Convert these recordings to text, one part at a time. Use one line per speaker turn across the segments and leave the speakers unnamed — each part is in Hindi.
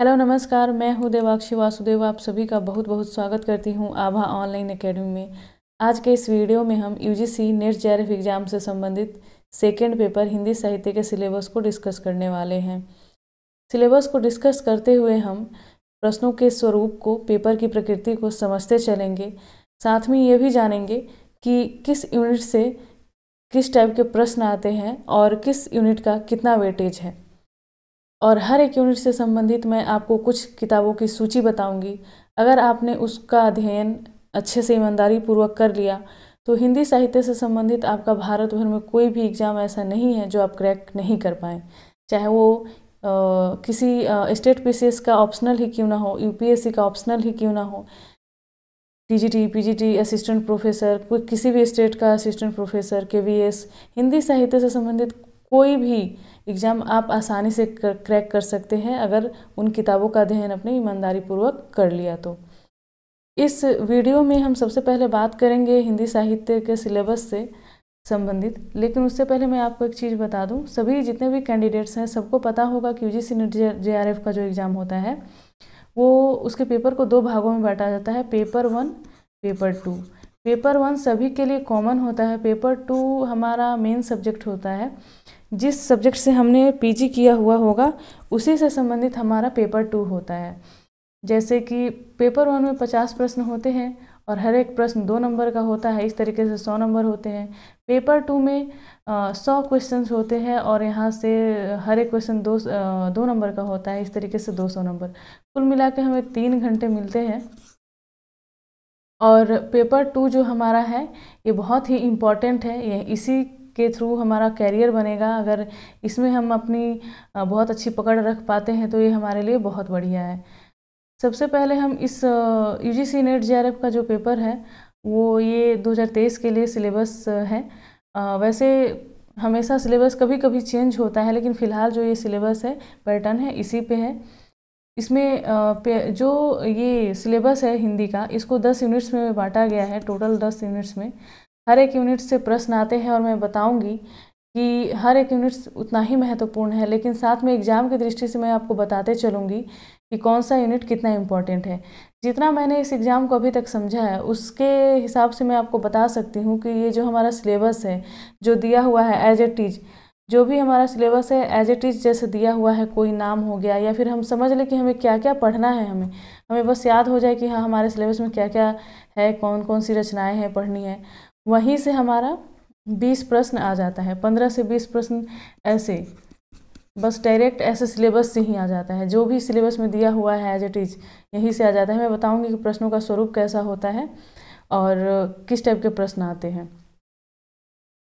हेलो नमस्कार मैं हूँ देवाक्षी वासुदेव आप सभी का बहुत बहुत स्वागत करती हूँ आभा ऑनलाइन एकेडमी में आज के इस वीडियो में हम यूजीसी नेट जेरफ एग्ज़ाम से संबंधित सेकेंड पेपर हिंदी साहित्य के सिलेबस को डिस्कस करने वाले हैं सिलेबस को डिस्कस करते हुए हम प्रश्नों के स्वरूप को पेपर की प्रकृति को समझते चलेंगे साथ में ये भी जानेंगे कि किस यूनिट से किस टाइप के प्रश्न आते हैं और किस यूनिट का कितना वेटेज है और हर एक यूनिट से संबंधित मैं आपको कुछ किताबों की सूची बताऊंगी अगर आपने उसका अध्ययन अच्छे से ईमानदारी पूर्वक कर लिया तो हिंदी साहित्य से संबंधित आपका भारत भर में कोई भी एग्ज़ाम ऐसा नहीं है जो आप क्रैक नहीं कर पाएँ चाहे वो आ, किसी स्टेट पी का ऑप्शनल ही क्यों ना हो यू का ऑप्शनल ही क्यों ना हो G T P G T assistant professor कोई किसी भी स्टेट का assistant professor K V S Hindi साहित्य से संबंधित कोई भी एग्ज़ाम आप आसानी से क्रैक कर सकते हैं अगर उन किताबों का अध्ययन अपने ईमानदारी पूर्वक कर लिया तो इस वीडियो में हम सबसे पहले बात करेंगे हिंदी साहित्य के सिलेबस से संबंधित लेकिन उससे पहले मैं आपको एक चीज़ बता दूं सभी जितने भी कैंडिडेट्स हैं सबको पता होगा कि U G C J R F का जो एग्ज़ाम होता है वो उसके पेपर को दो भागों में बांटा जाता है paper one paper two paper one सभी के लिए कॉमन होता है पेपर टू हमारा मेन सब्जेक्ट होता है जिस सब्जेक्ट से हमने पीजी किया हुआ होगा उसी से संबंधित हमारा पेपर टू होता है जैसे कि पेपर वन में पचास प्रश्न होते हैं और हर एक प्रश्न दो नंबर का होता है इस तरीके से सौ नंबर होते हैं पेपर टू में सौ क्वेश्चंस होते हैं और यहाँ से हर एक क्वेश्चन दो आ, दो नंबर का होता है इस तरीके से दो सौ नंबर कुल मिला के हमें तीन घंटे मिलते हैं और पेपर टू जो हमारा है ये बहुत ही इम्पॉर्टेंट है ये इसी के थ्रू हमारा कैरियर बनेगा अगर इसमें हम अपनी बहुत अच्छी पकड़ रख पाते हैं तो ये हमारे लिए बहुत बढ़िया है सबसे पहले हम इस यू जी सी नेट जे का जो पेपर है वो ये 2023 के लिए सिलेबस है वैसे हमेशा सिलेबस कभी कभी चेंज होता है लेकिन फ़िलहाल जो ये सिलेबस है पैटर्न है इसी पे है इसमें जो ये सिलेबस है हिंदी का इसको 10 यूनिट्स में बांटा गया है टोटल 10 यूनिट्स में हर एक यूनिट से प्रश्न आते हैं और मैं बताऊंगी कि हर एक यूनिट उतना ही महत्वपूर्ण है लेकिन साथ में एग्ज़ाम की दृष्टि से मैं आपको बताते चलूँगी कि कौन सा यूनिट कितना इम्पॉर्टेंट है जितना मैंने इस एग्ज़ाम को अभी तक समझा है उसके हिसाब से मैं आपको बता सकती हूँ कि ये जो हमारा सिलेबस है जो दिया हुआ है एज ए टीज जो भी हमारा सिलेबस है एज ए टीच जैसे दिया हुआ है कोई नाम हो गया या फिर हम समझ लें कि हमें क्या क्या पढ़ना है हमें हमें बस याद हो जाए कि हाँ हमारे सिलेबस में क्या क्या है कौन कौन सी रचनाएं हैं पढ़नी है वहीं से हमारा बीस प्रश्न आ जाता है पंद्रह से बीस प्रश्न ऐसे बस डायरेक्ट ऐसे सिलेबस से ही आ जाता है जो भी सिलेबस में दिया हुआ है एज इट इज यहीं से आ जाता है मैं बताऊंगी कि प्रश्नों का स्वरूप कैसा होता है और किस टाइप के प्रश्न आते हैं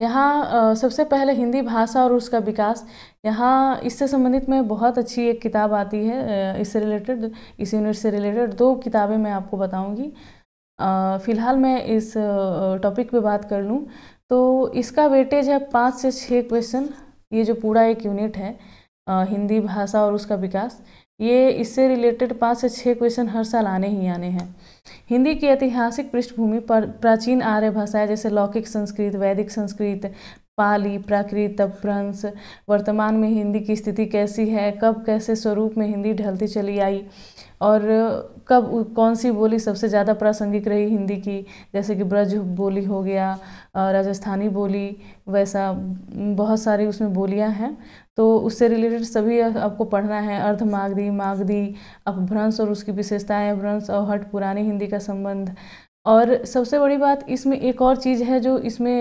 यहाँ सबसे पहले हिंदी भाषा और उसका विकास यहाँ इससे संबंधित में बहुत अच्छी एक किताब आती है इससे रिलेटेड इस यूनिट से रिलेटेड दो किताबें मैं आपको बताऊँगी फ़िलहाल मैं इस टॉपिक पे बात कर लूँ तो इसका वेटेज है पाँच से छः क्वेश्चन ये जो पूरा एक यूनिट है हिंदी भाषा और उसका विकास ये इससे रिलेटेड पाँच से छः क्वेश्चन हर साल आने ही आने हैं हिंदी की ऐतिहासिक पृष्ठभूमि पर प्राचीन आर्य भाषाएं जैसे लौकिक संस्कृत वैदिक संस्कृत पाली प्राकृत अपभ्रंश वर्तमान में हिंदी की स्थिति कैसी है कब कैसे स्वरूप में हिंदी ढलती चली आई और कब कौन सी बोली सबसे ज़्यादा प्रासंगिक रही हिंदी की जैसे कि ब्रज बोली हो गया राजस्थानी बोली वैसा बहुत सारी उसमें बोलियां हैं तो उससे रिलेटेड सभी आपको पढ़ना है अर्धमागधी मागधी अपभ्रंश और उसकी विशेषताएं भ्रंश और हट पुरानी हिंदी का संबंध और सबसे बड़ी बात इसमें एक और चीज़ है जो इसमें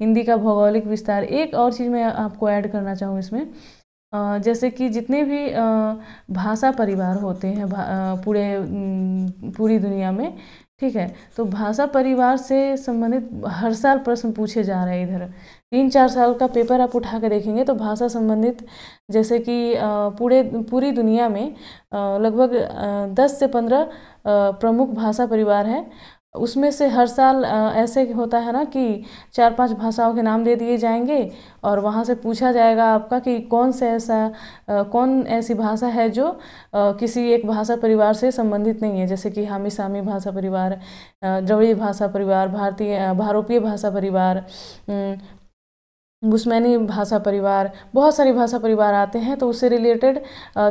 हिंदी का भौगोलिक विस्तार एक और चीज़ मैं आपको ऐड करना चाहूँ इसमें जैसे कि जितने भी भाषा परिवार होते हैं पूरे पूरी दुनिया में ठीक है तो भाषा परिवार से संबंधित हर साल प्रश्न पूछे जा रहे हैं इधर तीन चार साल का पेपर आप उठा कर देखेंगे तो भाषा संबंधित जैसे कि पूरे पूरी दुनिया में लगभग दस से पंद्रह प्रमुख भाषा परिवार हैं उसमें से हर साल ऐसे होता है ना कि चार पांच भाषाओं के नाम दे दिए जाएंगे और वहाँ से पूछा जाएगा आपका कि कौन से ऐसा कौन ऐसी भाषा है जो किसी एक भाषा परिवार से संबंधित नहीं है जैसे कि हामी सामी भाषा परिवार द्रविड़ी भाषा परिवार भारतीय भारोपीय भाषा परिवार गुस्मैनी भाषा परिवार बहुत सारे भाषा परिवार आते हैं तो उससे रिलेटेड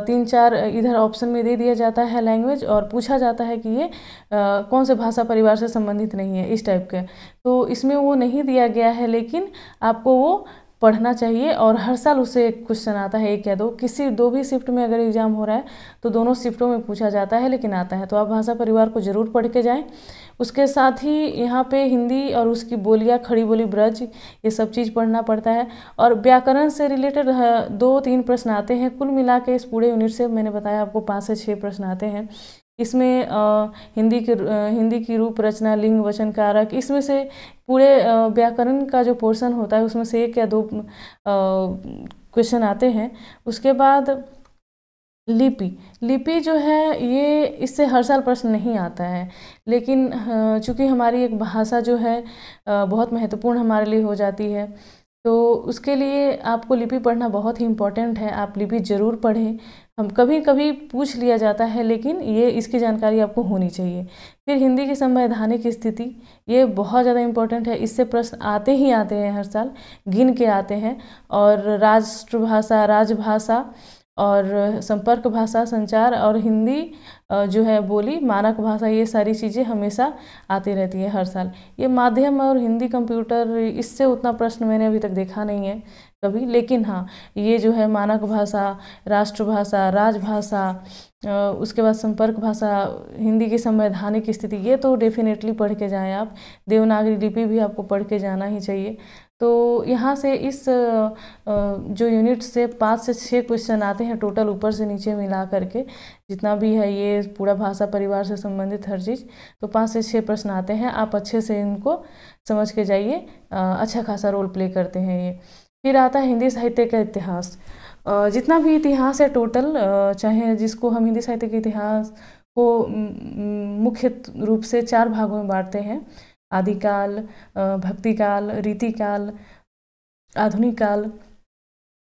तीन चार इधर ऑप्शन में दे दिया जाता है लैंग्वेज और पूछा जाता है कि ये कौन से भाषा परिवार से संबंधित नहीं है इस टाइप के तो इसमें वो नहीं दिया गया है लेकिन आपको वो पढ़ना चाहिए और हर साल उसे एक क्वेश्चन आता है एक या दो किसी दो भी शिफ्ट में अगर एग्ज़ाम हो रहा है तो दोनों शिफ्टों में पूछा जाता है लेकिन आता है तो आप भाषा परिवार को ज़रूर पढ़ के जाएँ उसके साथ ही यहाँ पे हिंदी और उसकी बोलियाँ खड़ी बोली ब्रज ये सब चीज़ पढ़ना पड़ता है और व्याकरण से रिलेटेड हाँ, दो तीन प्रश्न आते हैं कुल मिला के इस पूरे यूनिट से मैंने बताया आपको पाँच से छः प्रश्न आते हैं इसमें हिंदी के हिंदी की रूप रचना लिंग वचन कारक इसमें से पूरे व्याकरण का जो पोर्शन होता है उसमें से एक या दो क्वेश्चन आते हैं उसके बाद लिपि लिपि जो है ये इससे हर साल प्रश्न नहीं आता है लेकिन चूंकि हमारी एक भाषा जो है बहुत महत्वपूर्ण हमारे लिए हो जाती है तो उसके लिए आपको लिपि पढ़ना बहुत ही इम्पोर्टेंट है आप लिपि ज़रूर पढ़ें हम कभी कभी पूछ लिया जाता है लेकिन ये इसकी जानकारी आपको होनी चाहिए फिर हिंदी की संवैधानिक स्थिति ये बहुत ज़्यादा इम्पोर्टेंट है इससे प्रश्न आते ही आते हैं हर साल गिन के आते हैं और राष्ट्रभाषा राजभाषा और संपर्क भाषा संचार और हिंदी जो है बोली मानक भाषा ये सारी चीज़ें हमेशा आती रहती है हर साल ये माध्यम और हिंदी कंप्यूटर इससे उतना प्रश्न मैंने अभी तक देखा नहीं है कभी लेकिन हाँ ये जो है मानक भाषा राष्ट्रभाषा राजभाषा उसके बाद संपर्क भाषा हिंदी की संवैधानिक स्थिति ये तो डेफिनेटली पढ़ के जाएँ आप देवनागरी लिपि भी आपको पढ़ के जाना ही चाहिए तो यहाँ से इस जो यूनिट से पाँच से छः क्वेश्चन आते हैं टोटल ऊपर से नीचे मिला करके जितना भी है ये पूरा भाषा परिवार से संबंधित हर चीज़ तो पाँच से छः प्रश्न आते हैं आप अच्छे से इनको समझ के जाइए अच्छा खासा रोल प्ले करते हैं ये फिर आता है हिंदी साहित्य का इतिहास जितना भी इतिहास है टोटल चाहे जिसको हम हिंदी साहित्य के इतिहास को मुख्य रूप से चार भागों में बांटते हैं आदिकाल भक्तिकाल रीतिकाल आधुनिक काल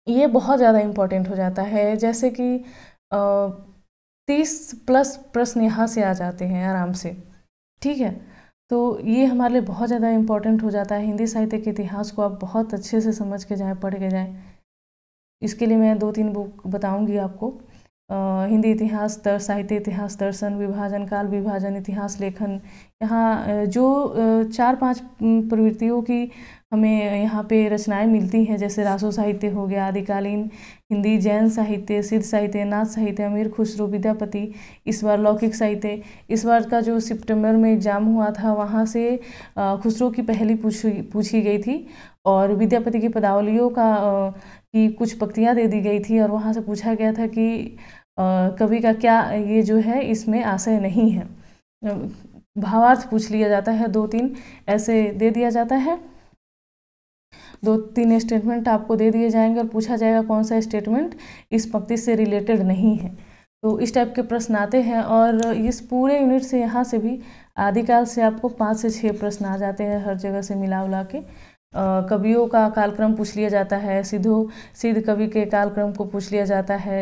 ये बहुत ज़्यादा इम्पोर्टेंट हो जाता है जैसे कि तीस प्लस प्रश्न यहाँ से आ जाते हैं आराम से ठीक है तो ये हमारे लिए बहुत ज़्यादा इम्पॉर्टेंट हो जाता है हिंदी साहित्य के इतिहास को आप बहुत अच्छे से समझ के जाएँ पढ़ के जाएँ इसके लिए मैं दो तीन बुक बताऊँगी आपको आ, हिंदी इतिहास दर साहित्य इतिहास दर्शन विभाजन काल विभाजन इतिहास लेखन यहाँ जो चार पांच प्रवृत्तियों की हमें यहाँ पे रचनाएं मिलती हैं जैसे रासो साहित्य हो गया आदिकालीन हिंदी जैन साहित्य सिद्ध साहित्य नाथ साहित्य अमीर खुसरो विद्यापति इस बार लौकिक साहित्य इस बार का जो सितंबर में एग्ज़ाम हुआ था वहाँ से खुसरो की पहली पूछी पूछी गई थी और विद्यापति की पदावलियों का की कुछ पक्तियाँ दे दी गई थी और वहाँ से पूछा गया था कि कवि का क्या ये जो है इसमें आशय नहीं है भावार्थ पूछ लिया जाता है दो तीन ऐसे दे दिया जाता है दो तीन स्टेटमेंट आपको दे दिए जाएंगे और पूछा जाएगा कौन सा स्टेटमेंट इस पंक्ति से रिलेटेड नहीं है तो इस टाइप के प्रश्न आते हैं और इस पूरे यूनिट से यहाँ से भी आदिकाल से आपको पाँच से छः प्रश्न आ जाते हैं हर जगह से मिला उला के कवियों का कालक्रम पूछ लिया जाता है सिद्धो सिद्ध कवि के कालक्रम को पूछ लिया जाता है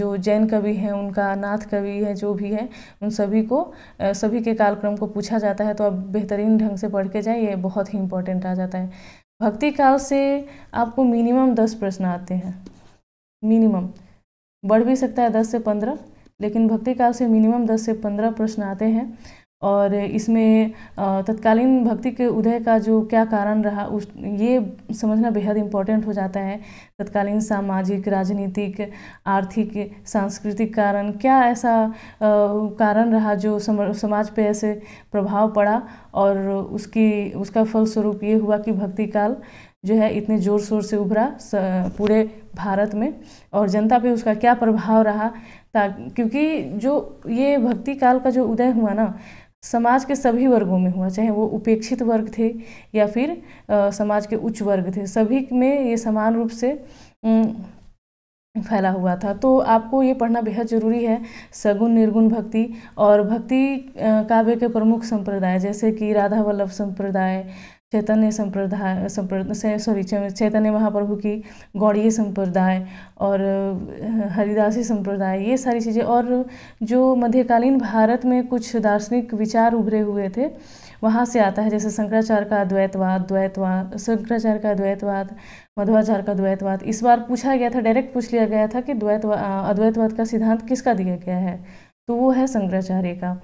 जो जैन कवि हैं उनका नाथ कवि है जो भी है उन सभी को सभी के कालक्रम को पूछा जाता है तो आप बेहतरीन ढंग से पढ़ के जाए ये बहुत ही इंपॉर्टेंट आ जाता है भक्ति काल से आपको मिनिमम दस प्रश्न आते हैं मिनिमम बढ़ भी सकता है दस से पंद्रह लेकिन भक्ति काल से मिनिमम दस से पंद्रह प्रश्न आते हैं और इसमें तत्कालीन भक्ति के उदय का जो क्या कारण रहा उस ये समझना बेहद इम्पोर्टेंट हो जाता है तत्कालीन सामाजिक राजनीतिक आर्थिक सांस्कृतिक कारण क्या ऐसा कारण रहा जो समाज पे ऐसे प्रभाव पड़ा और उसकी उसका फलस्वरूप ये हुआ कि भक्ति काल जो है इतने ज़ोर शोर से उभरा पूरे भारत में और जनता पे उसका क्या प्रभाव रहा क्योंकि जो ये भक्ति काल का जो उदय हुआ ना समाज के सभी वर्गों में हुआ चाहे वो उपेक्षित वर्ग थे या फिर आ, समाज के उच्च वर्ग थे सभी में ये समान रूप से फैला हुआ था तो आपको ये पढ़ना बेहद ज़रूरी है सगुण निर्गुण भक्ति और भक्ति काव्य के प्रमुख संप्रदाय जैसे कि राधा वल्लभ संप्रदाय चैतन्य संप्रदाय संप्रदाय सॉरी चैतन्य महाप्रभु की गौड़ीय संप्रदाय और हरिदासी संप्रदाय ये सारी चीज़ें और जो मध्यकालीन भारत में कुछ दार्शनिक विचार उभरे हुए थे वहाँ से आता है जैसे शंकराचार्य का अद्वैतवाद द्वैतवाद शंकराचार्य का द्वैतवाद मध्वाचार्य का द्वैतवाद इस बार पूछा गया था डायरेक्ट पूछ लिया गया था कि द्वैतवाद अद्वैतवाद का सिद्धांत किसका दिया गया है तो वो है शंकराचार्य का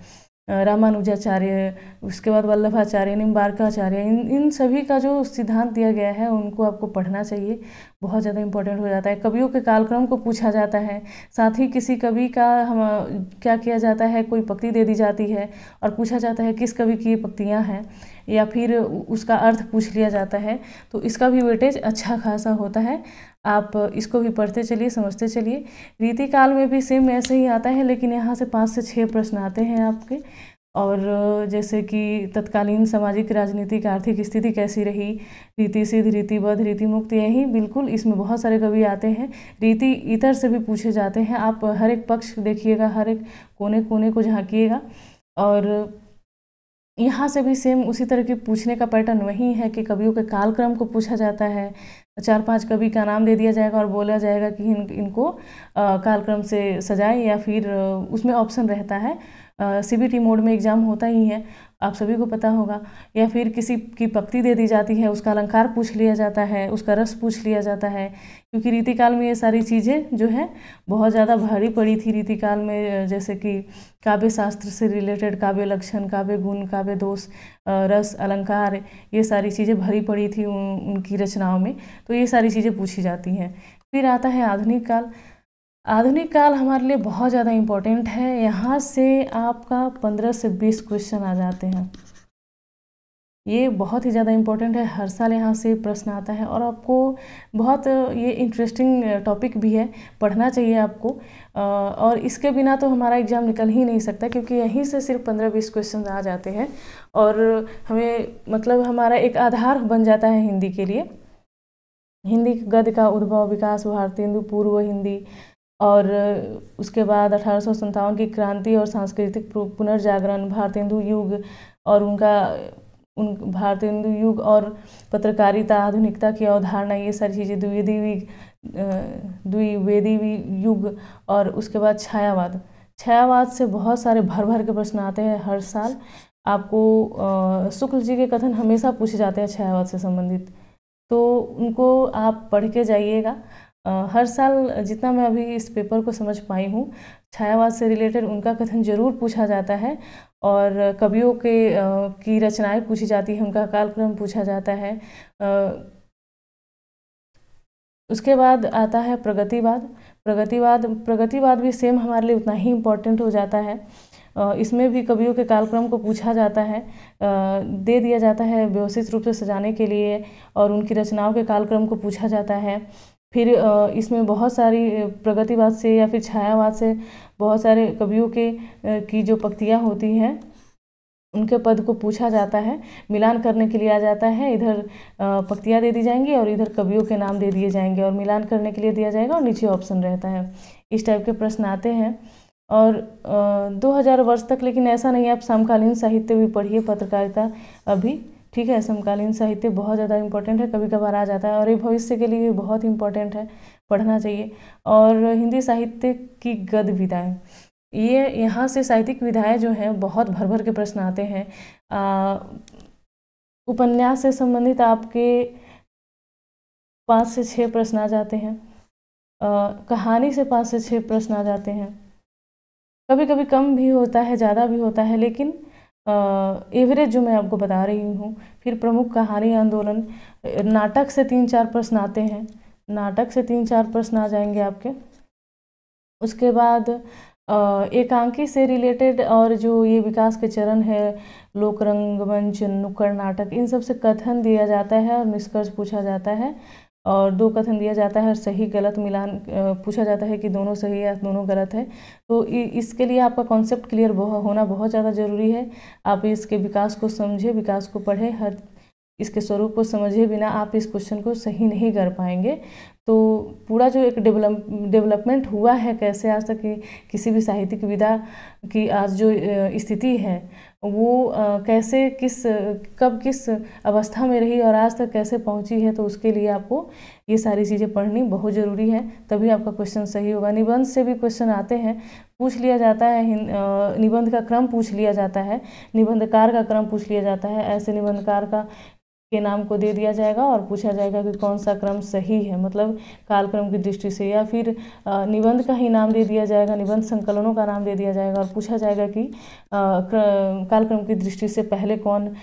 रामानुजाचार्य उसके बाद वल्लभाचार्य निम्बारकाचार्य इन इन सभी का जो सिद्धांत दिया गया है उनको आपको पढ़ना चाहिए बहुत ज़्यादा इंपॉर्टेंट हो जाता है कवियों के कालक्रम को पूछा जाता है साथ ही किसी कवि का हम क्या किया जाता है कोई पक्ति दे दी जाती है और पूछा जाता है किस कवि की ये पक्तियाँ हैं या फिर उसका अर्थ पूछ लिया जाता है तो इसका भी वेटेज अच्छा खासा होता है आप इसको भी पढ़ते चलिए समझते चलिए रीति काल में भी सेम ऐसे ही आता है लेकिन यहाँ से पाँच से छः प्रश्न आते हैं आपके और जैसे कि तत्कालीन सामाजिक राजनीतिक आर्थिक स्थिति कैसी रही रीति सिद्ध रीतिबद्ध रीति मुक्त यही बिल्कुल इसमें बहुत सारे कवि आते हैं रीति इतर से भी पूछे जाते हैं आप हर एक पक्ष देखिएगा हर एक कोने कोने को झाँकिएगा और यहाँ से भी सेम उसी तरह के पूछने का पैटर्न वही है कि कवियों के कालक्रम को पूछा जाता है चार पांच कवि का नाम दे दिया जाएगा और बोला जाएगा कि इन इनको कालक्रम से सजाएं या फिर उसमें ऑप्शन रहता है सीबीटी मोड में एग्ज़ाम होता ही है आप सभी को पता होगा या फिर किसी की पक्ति दे दी जाती है उसका अलंकार पूछ लिया जाता है उसका रस पूछ लिया जाता है क्योंकि रीतिकाल में ये सारी चीज़ें जो है बहुत ज़्यादा भारी पड़ी थी रीतिकाल में जैसे कि काव्य शास्त्र से रिलेटेड काव्य लक्षण काव्य गुण काव्य दोष रस अलंकार ये सारी चीज़ें भरी पड़ी थी उन, उनकी रचनाओं में तो ये सारी चीज़ें पूछी जाती हैं फिर आता है आधुनिक काल आधुनिक काल हमारे लिए बहुत ज़्यादा इम्पोर्टेंट है यहाँ से आपका पंद्रह से बीस क्वेश्चन आ जाते हैं ये बहुत ही ज़्यादा इम्पोर्टेंट है हर साल यहाँ से प्रश्न आता है और आपको बहुत ये इंटरेस्टिंग टॉपिक भी है पढ़ना चाहिए आपको और इसके बिना तो हमारा एग्ज़ाम निकल ही नहीं सकता क्योंकि यहीं से सिर्फ पंद्रह बीस क्वेश्चन आ जाते हैं और हमें मतलब हमारा एक आधार बन जाता है हिंदी के लिए हिंदी गद्य का उद्भव विकास हिंदू पूर्व हिंदी और उसके बाद अठारह की क्रांति और सांस्कृतिक पुनर्जागरण भारतेंदु हिंदू युग और उनका उन भारतेंदु हिंदू युग और पत्रकारिता आधुनिकता की अवधारणा ये सारी चीज़ें द्विवेदी द्विवेदी युग और उसके बाद छायावाद छायावाद से बहुत सारे भर भर के प्रश्न आते हैं हर साल आपको शुक्ल जी के कथन हमेशा पूछे जाते हैं छायावाद से संबंधित तो उनको आप पढ़ के जाइएगा हर साल जितना मैं अभी इस पेपर को समझ पाई हूँ छायावाद से रिलेटेड उनका कथन जरूर पूछा जाता है और कवियों के की रचनाएं पूछी जाती हैं उनका कालक्रम पूछा जाता है उसके बाद आता है प्रगतिवाद प्रगतिवाद प्रगतिवाद भी सेम हमारे लिए उतना ही इम्पोर्टेंट हो जाता है इसमें भी कवियों के कालक्रम को पूछा जाता है दे दिया जाता है व्यवस्थित रूप से सजाने के लिए और उनकी रचनाओं के कालक्रम को पूछा जाता है फिर इसमें बहुत सारी प्रगतिवाद से या फिर छायावाद से बहुत सारे कवियों के की जो पक्तियाँ होती हैं उनके पद को पूछा जाता है मिलान करने के लिए आ जाता है इधर पक्तियाँ दे दी जाएंगी और इधर कवियों के नाम दे दिए जाएंगे और मिलान करने के लिए दिया जाएगा और नीचे ऑप्शन रहता है इस टाइप के प्रश्न आते हैं और दो हज़ार वर्ष तक लेकिन ऐसा नहीं है आप समकालीन साहित्य भी पढ़िए पत्रकारिता अभी ठीक है समकालीन साहित्य बहुत ज़्यादा इंपॉर्टेंट है कभी कभार आ जाता है और ये भविष्य के लिए बहुत इंपॉर्टेंट है पढ़ना चाहिए और हिंदी साहित्य की गद विधाएँ ये यहाँ से साहित्यिक विधाएँ जो हैं बहुत भर भर के प्रश्न आते हैं उपन्यास से संबंधित आपके पाँच से छः प्रश्न आ जाते हैं कहानी से पाँच से छः प्रश्न आ जाते हैं कभी कभी कम भी होता है ज़्यादा भी होता है लेकिन एवरेज जो मैं आपको बता रही हूँ फिर प्रमुख कहानी आंदोलन नाटक से तीन चार प्रश्न आते हैं नाटक से तीन चार प्रश्न आ जाएंगे आपके उसके बाद एकांकी से रिलेटेड और जो ये विकास के चरण है लोक रंगमंच नुक्कड़ नाटक इन सब से कथन दिया जाता है और निष्कर्ष पूछा जाता है और दो कथन दिया जाता है और सही गलत मिलान पूछा जाता है कि दोनों सही है या दोनों गलत है तो इसके लिए आपका कॉन्सेप्ट क्लियर होना बहुत ज़्यादा ज़रूरी है आप इसके विकास को समझे विकास को पढ़े हर इसके स्वरूप को समझे बिना आप इस क्वेश्चन को सही नहीं कर पाएंगे तो पूरा जो एक डेवलप डेवलपमेंट हुआ है कैसे आज तक कि, किसी भी साहित्यिक विधा की आज जो स्थिति है वो कैसे किस कब किस अवस्था में रही और आज तक कैसे पहुंची है तो उसके लिए आपको ये सारी चीज़ें पढ़नी बहुत ज़रूरी है तभी आपका क्वेश्चन सही होगा निबंध से भी क्वेश्चन आते हैं पूछ लिया जाता है निबंध का क्रम पूछ लिया जाता है निबंधकार का क्रम पूछ लिया जाता है ऐसे निबंधकार का के नाम को दे दिया जाएगा और पूछा जाएगा कि कौन सा क्रम सही है मतलब कालक्रम की दृष्टि से या फिर निबंध का ही नाम दे दिया जाएगा निबंध संकलनों का नाम दे दिया जाएगा और पूछा जाएगा कि कालक्रम की दृष्टि से पहले कौन आ,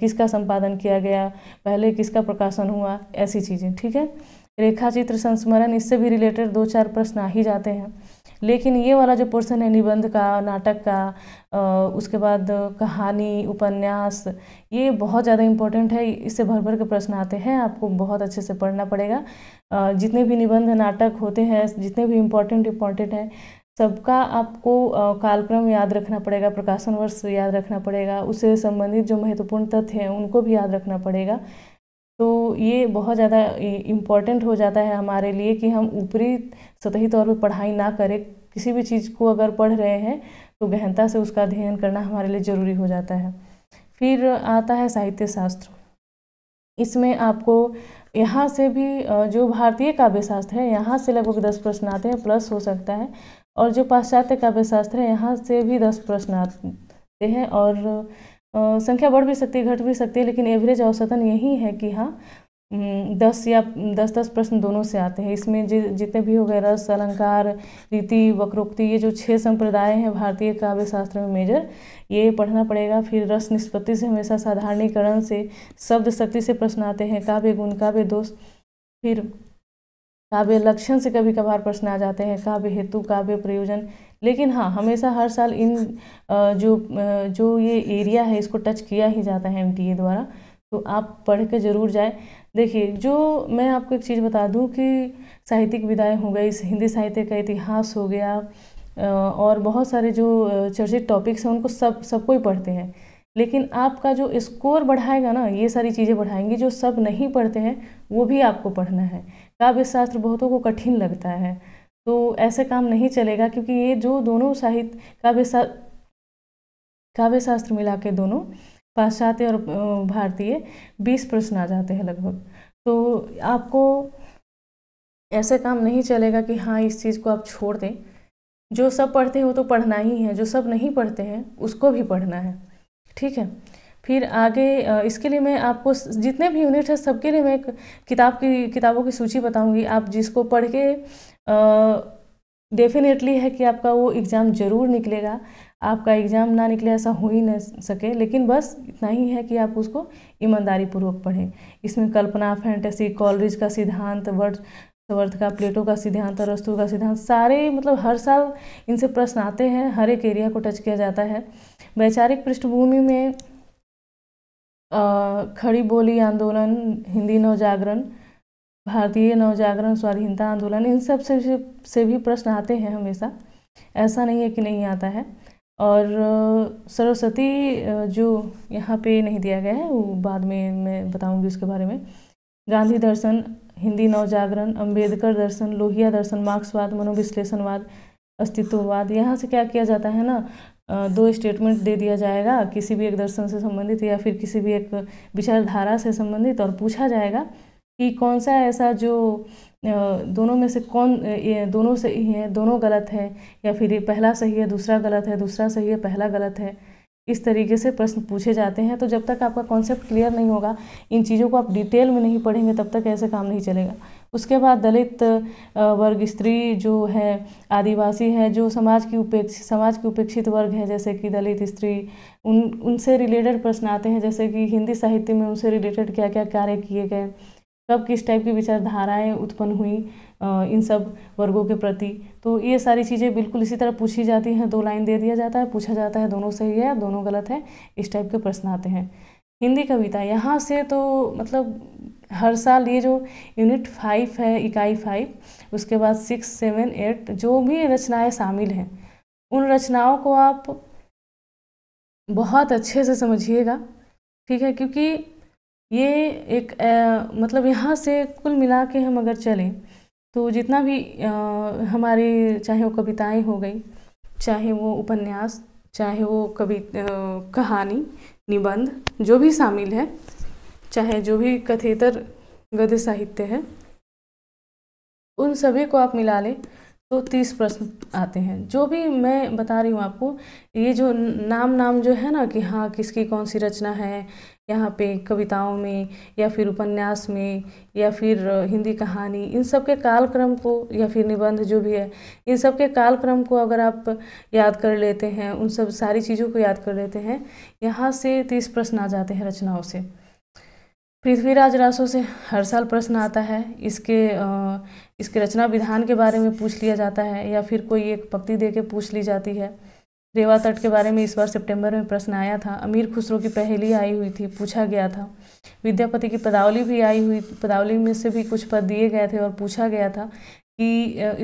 किसका संपादन किया गया पहले किसका प्रकाशन हुआ ऐसी चीज़ें ठीक है रेखा चित्र संस्मरण इससे भी रिलेटेड दो चार प्रश्न आ ही जाते हैं लेकिन ये वाला जो पोर्सन है निबंध का नाटक का उसके बाद कहानी उपन्यास ये बहुत ज़्यादा इम्पोर्टेंट है इससे भर भर के प्रश्न आते हैं आपको बहुत अच्छे से पढ़ना पड़ेगा जितने भी निबंध नाटक होते हैं जितने भी इम्पोर्टेंट इम्पोर्टेंट हैं सबका आपको कालक्रम याद रखना पड़ेगा प्रकाशन वर्ष याद रखना पड़ेगा उससे संबंधित जो महत्वपूर्ण तथ्य हैं उनको भी याद रखना पड़ेगा तो ये बहुत ज़्यादा इम्पॉर्टेंट हो जाता है हमारे लिए कि हम ऊपरी सतही तौर पर पढ़ाई ना करें किसी भी चीज़ को अगर पढ़ रहे हैं तो गहनता से उसका अध्ययन करना हमारे लिए ज़रूरी हो जाता है फिर आता है साहित्य शास्त्र इसमें आपको यहाँ से भी जो भारतीय काव्य शास्त्र है यहाँ से लगभग दस प्रश्न आते हैं प्लस हो सकता है और जो पाश्चात्य काव्य शास्त्र है यहाँ से भी दस प्रश्न आते हैं और संख्या बढ़ भी सकती है घट भी सकती है लेकिन एवरेज औसतन यही है कि हाँ दस या दस दस प्रश्न दोनों से आते हैं इसमें जि, जितने भी हो गए रस अलंकार रीति वक्रोक्ति ये जो छह संप्रदाय हैं भारतीय काव्य शास्त्र में मेजर ये पढ़ना पड़ेगा फिर रस निष्पत्ति से हमेशा साधारणीकरण से शब्द शक्ति से प्रश्न आते हैं काव्य गुण काव्य दोष फिर काव्य लक्षण से कभी कभार प्रश्न आ जाते हैं काव्य हेतु काव्य प्रयोजन लेकिन हाँ हमेशा हर साल इन जो जो ये एरिया है इसको टच किया ही जाता है एनटीए द्वारा तो आप पढ़ के ज़रूर जाए देखिए जो मैं आपको एक चीज़ बता दूँ कि साहित्यिक विदाएँ हो गई हिंदी साहित्य का इतिहास हो गया और बहुत सारे जो चर्चित टॉपिक्स हैं उनको सब सबको ही पढ़ते हैं लेकिन आपका जो स्कोर बढ़ाएगा ना ये सारी चीज़ें बढ़ाएंगी जो सब नहीं पढ़ते हैं वो भी आपको पढ़ना है काव्य शास्त्र बहुतों को कठिन लगता है तो ऐसे काम नहीं चलेगा क्योंकि ये जो दोनों साहित्य काव्य सा काव्य शास्त्र मिला के दोनों पाश्चात्य और भारतीय बीस प्रश्न आ जाते हैं लगभग तो आपको ऐसा काम नहीं चलेगा कि हाँ इस चीज़ को आप छोड़ दें जो सब पढ़ते हैं वो तो पढ़ना ही है जो सब नहीं पढ़ते हैं उसको भी पढ़ना है ठीक है फिर आगे इसके लिए मैं आपको जितने भी यूनिट है सबके लिए मैं किताब की किताबों की सूची बताऊंगी आप जिसको पढ़ के डेफिनेटली है कि आपका वो एग्ज़ाम ज़रूर निकलेगा आपका एग्ज़ाम ना निकले ऐसा हो ही ना सके लेकिन बस इतना ही है कि आप उसको ईमानदारी पूर्वक पढ़ें इसमें कल्पना फैंटेसी कॉलरेज का सिद्धांत वर्ड वर्थ का प्लेटो का सिद्धांत और वस्तु का सिद्धांत सारे मतलब हर साल इनसे प्रश्न आते हैं हर एक एरिया को टच किया जाता है वैचारिक पृष्ठभूमि में खड़ी बोली आंदोलन हिंदी नवजागरण भारतीय नवजागरण स्वाधीनता आंदोलन इन सब से से भी प्रश्न आते हैं हमेशा ऐसा नहीं है कि नहीं आता है और सरस्वती जो यहाँ पे नहीं दिया गया है वो बाद में मैं बताऊँगी उसके बारे में गांधी दर्शन हिंदी नवजागरण अंबेडकर दर्शन लोहिया दर्शन मार्क्सवाद मनोविश्लेषणवाद अस्तित्ववाद यहाँ से क्या किया जाता है ना दो स्टेटमेंट दे दिया जाएगा किसी भी एक दर्शन से संबंधित या फिर किसी भी एक विचारधारा से संबंधित और पूछा जाएगा कि कौन सा ऐसा जो दोनों में से कौन दोनों सही हैं दोनों गलत हैं या फिर ये पहला सही है दूसरा गलत है दूसरा सही है पहला गलत है इस तरीके से प्रश्न पूछे जाते हैं तो जब तक आपका कॉन्सेप्ट क्लियर नहीं होगा इन चीज़ों को आप डिटेल में नहीं पढ़ेंगे तब तक ऐसे काम नहीं चलेगा उसके बाद दलित वर्ग स्त्री जो है आदिवासी है जो समाज की उपेक्षित समाज की उपेक्षित वर्ग है जैसे कि दलित स्त्री उन उनसे रिलेटेड प्रश्न आते हैं जैसे कि हिंदी साहित्य में उनसे रिलेटेड क्या क्या कार्य किए गए कब किस टाइप की विचारधाराएं उत्पन्न हुई इन सब वर्गों के प्रति तो ये सारी चीज़ें बिल्कुल इसी तरह पूछी जाती हैं दो लाइन दे दिया जाता है पूछा जाता है दोनों सही है दोनों गलत है इस टाइप के प्रश्न आते हैं हिंदी कविता यहाँ से तो मतलब हर साल ये जो यूनिट फाइव है इकाई फाइव उसके बाद सिक्स सेवन एट जो भी रचनाएं शामिल हैं उन रचनाओं को आप बहुत अच्छे से समझिएगा ठीक है क्योंकि ये एक आ, मतलब यहाँ से कुल मिला के हम अगर चलें तो जितना भी आ, हमारे चाहे वो कविताएं हो गई चाहे वो उपन्यास चाहे वो कवि कहानी निबंध जो भी शामिल है चाहे जो भी कथेतर गद्य साहित्य है उन सभी को आप मिला लें तो तीस प्रश्न आते हैं जो भी मैं बता रही हूँ आपको ये जो नाम नाम जो है ना कि हाँ किसकी कौन सी रचना है यहाँ पे कविताओं में या फिर उपन्यास में या फिर हिंदी कहानी इन सब के कालक्रम को या फिर निबंध जो भी है इन सब के कालक्रम को अगर आप याद कर लेते हैं उन सब सारी चीज़ों को याद कर लेते हैं यहाँ से तीस प्रश्न आ जाते हैं रचनाओं से पृथ्वीराज रासो से हर साल प्रश्न आता है इसके इसके रचना विधान के बारे में पूछ लिया जाता है या फिर कोई एक पक्ति दे के पूछ ली जाती है रेवा तट के बारे में इस बार सितंबर में प्रश्न आया था अमीर खुसरो की पहेली आई हुई थी पूछा गया था विद्यापति की पदावली भी आई हुई पदावली में से भी कुछ पद दिए गए थे और पूछा गया था कि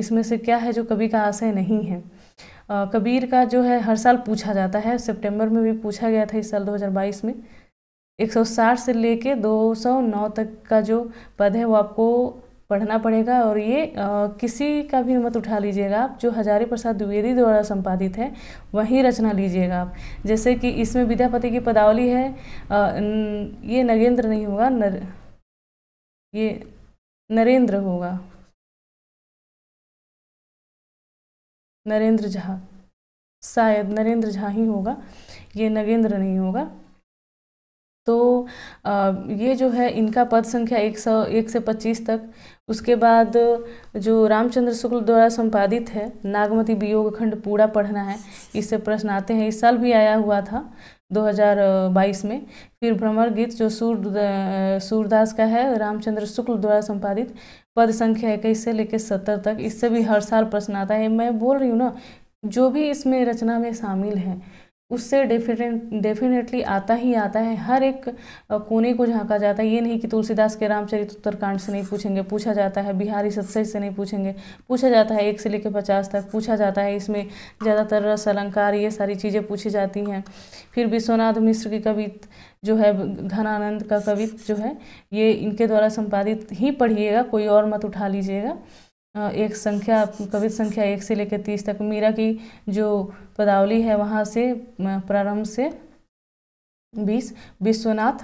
इसमें से क्या है जो कवि का आशय नहीं है कबीर का जो है हर साल पूछा जाता है सितंबर में भी पूछा गया था इस साल 2022 में 160 से लेके 209 तक का जो पद है वो आपको पढ़ना पड़ेगा और ये आ, किसी का भी मत उठा लीजिएगा आप जो हजारी प्रसाद द्विवेदी द्वारा संपादित है वही रचना लीजिएगा आप जैसे कि इसमें विद्यापति की पदावली है आ, न, ये नगेंद्र नहीं होगा नर ये नरेंद्र होगा नरेंद्र झा शायद नरेंद्र झा ही होगा ये नगेंद्र नहीं होगा तो ये जो है इनका पद संख्या एक सौ एक से पच्चीस तक उसके बाद जो रामचंद्र शुक्ल द्वारा संपादित है नागमती वियोग खंड पूरा पढ़ना है इससे प्रश्न आते हैं इस साल भी आया हुआ था 2022 में फिर भ्रमर गीत जो सूर सूरदास का है रामचंद्र शुक्ल द्वारा संपादित पद संख्या इक्कीस से लेकर सत्तर तक इससे भी हर साल प्रश्न आता है मैं बोल रही हूँ ना जो भी इसमें रचना में शामिल है उससे डेफिनेट डेफिनेटली आता ही आता है हर एक कोने को झांका जाता है ये नहीं कि तुलसीदास के रामचरित उत्तरकांड से नहीं पूछेंगे पूछा जाता है बिहारी सत्सई से नहीं पूछेंगे पूछा जाता है एक से लेकर पचास तक पूछा जाता है इसमें ज़्यादातर रस अलंकार ये सारी चीज़ें पूछी जाती हैं फिर विश्वनाथ मिश्र की कवित जो है घनानंद का कवित जो है ये इनके द्वारा संपादित ही पढ़िएगा कोई और मत उठा लीजिएगा एक संख्या कवि संख्या एक से लेकर तीस तक मीरा की जो पदावली है वहाँ से प्रारंभ से बीस विश्वनाथ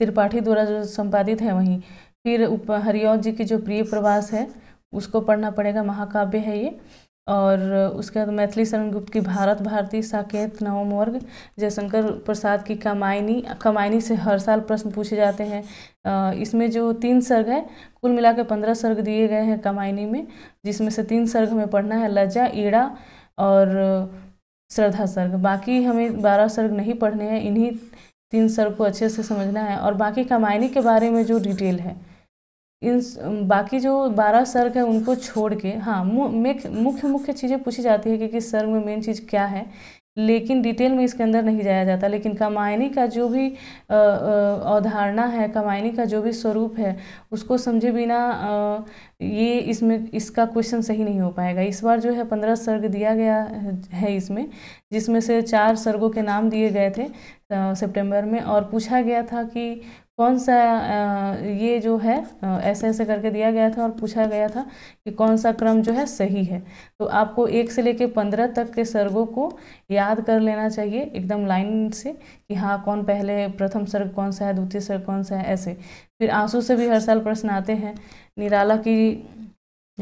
त्रिपाठी द्वारा जो संपादित है वहीं फिर हरिओ जी की जो प्रिय प्रवास है उसको पढ़ना पड़ेगा महाकाव्य है ये और उसके बाद मैथिली शरण गुप्त की भारत भारती साकेत नवम वर्ग जयशंकर प्रसाद की कमायनी कमायनी से हर साल प्रश्न पूछे जाते हैं इसमें जो तीन सर्ग है कुल मिला के पंद्रह सर्ग दिए गए हैं कमायनी में जिसमें से तीन सर्ग हमें पढ़ना है लज्जा ईड़ा और श्रद्धा सर्ग बाकी हमें बारह सर्ग नहीं पढ़ने हैं इन्हीं तीन सर्ग को अच्छे से समझना है और बाकी कमायनी के बारे में जो डिटेल है इन बाकी जो बारह सर्ग है उनको छोड़ के हाँ मुख्य मुख्य चीज़ें पूछी जाती है कि किस सर्ग में मेन चीज़ क्या है लेकिन डिटेल में इसके अंदर नहीं जाया जाता लेकिन कमायनी का जो भी अवधारणा है कमायनी का जो भी स्वरूप है उसको समझे बिना ये इसमें इसका क्वेश्चन सही नहीं हो पाएगा इस बार जो है पंद्रह सर्ग दिया गया है इसमें जिसमें से चार सर्गों के नाम दिए गए थे सितंबर में और पूछा गया था कि कौन सा ये जो है ऐसे ऐसे करके दिया गया था और पूछा गया था कि कौन सा क्रम जो है सही है तो आपको एक से लेके पंद्रह तक के सर्गों को याद कर लेना चाहिए एकदम लाइन से कि हाँ कौन पहले प्रथम सर्ग कौन सा है द्वितीय सर्ग कौन सा है ऐसे फिर आंसू से भी हर साल प्रश्न आते हैं निराला की